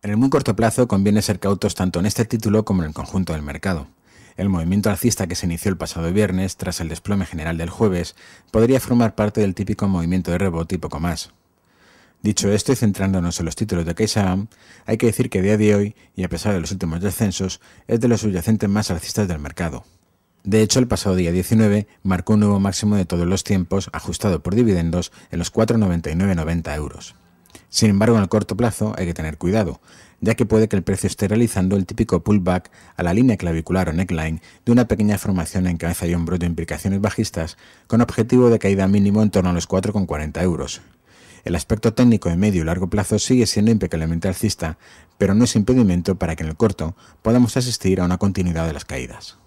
En el muy corto plazo conviene ser cautos tanto en este título como en el conjunto del mercado. El movimiento alcista que se inició el pasado viernes, tras el desplome general del jueves, podría formar parte del típico movimiento de rebote y poco más. Dicho esto y centrándonos en los títulos de CaixaBank, hay que decir que a día de hoy, y a pesar de los últimos descensos, es de los subyacentes más alcistas del mercado. De hecho, el pasado día 19 marcó un nuevo máximo de todos los tiempos, ajustado por dividendos, en los 4,9990 euros. Sin embargo, en el corto plazo hay que tener cuidado, ya que puede que el precio esté realizando el típico pullback a la línea clavicular o neckline de una pequeña formación en cabeza y hombro de implicaciones bajistas con objetivo de caída mínimo en torno a los 4,40 euros. El aspecto técnico de medio y largo plazo sigue siendo impecablemente alcista, pero no es impedimento para que en el corto podamos asistir a una continuidad de las caídas.